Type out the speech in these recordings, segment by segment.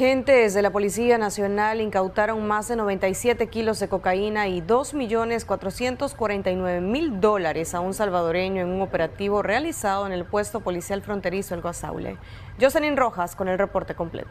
Agentes de la Policía Nacional incautaron más de 97 kilos de cocaína y 2.449.000 dólares a un salvadoreño en un operativo realizado en el puesto policial fronterizo El Guasaule. Jocelyn Rojas con el reporte completo.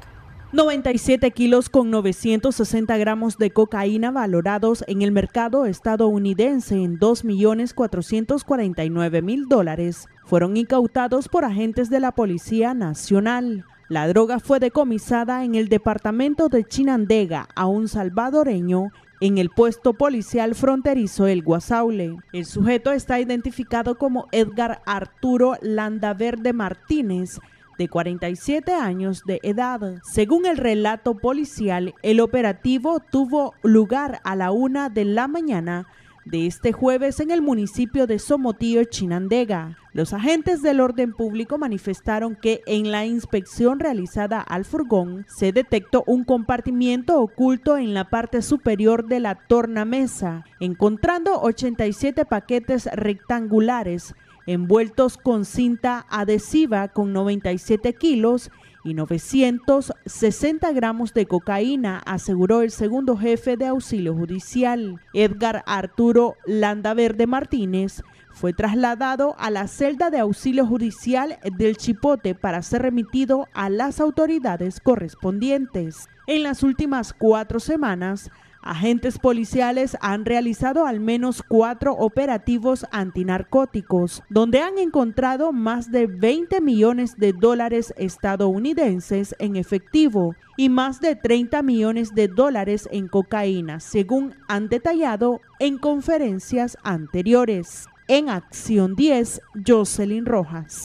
97 kilos con 960 gramos de cocaína valorados en el mercado estadounidense en 2.449.000 dólares fueron incautados por agentes de la Policía Nacional. La droga fue decomisada en el departamento de Chinandega a un salvadoreño en el puesto policial fronterizo El Guasaule. El sujeto está identificado como Edgar Arturo Landaverde Martínez, de 47 años de edad. Según el relato policial, el operativo tuvo lugar a la una de la mañana de este jueves en el municipio de Somotillo, Chinandega. Los agentes del orden público manifestaron que en la inspección realizada al furgón se detectó un compartimiento oculto en la parte superior de la tornamesa, encontrando 87 paquetes rectangulares envueltos con cinta adhesiva con 97 kilos y 960 gramos de cocaína, aseguró el segundo jefe de auxilio judicial. Edgar Arturo Landaverde Martínez fue trasladado a la celda de auxilio judicial del Chipote para ser remitido a las autoridades correspondientes. En las últimas cuatro semanas, Agentes policiales han realizado al menos cuatro operativos antinarcóticos, donde han encontrado más de 20 millones de dólares estadounidenses en efectivo y más de 30 millones de dólares en cocaína, según han detallado en conferencias anteriores. En Acción 10, Jocelyn Rojas.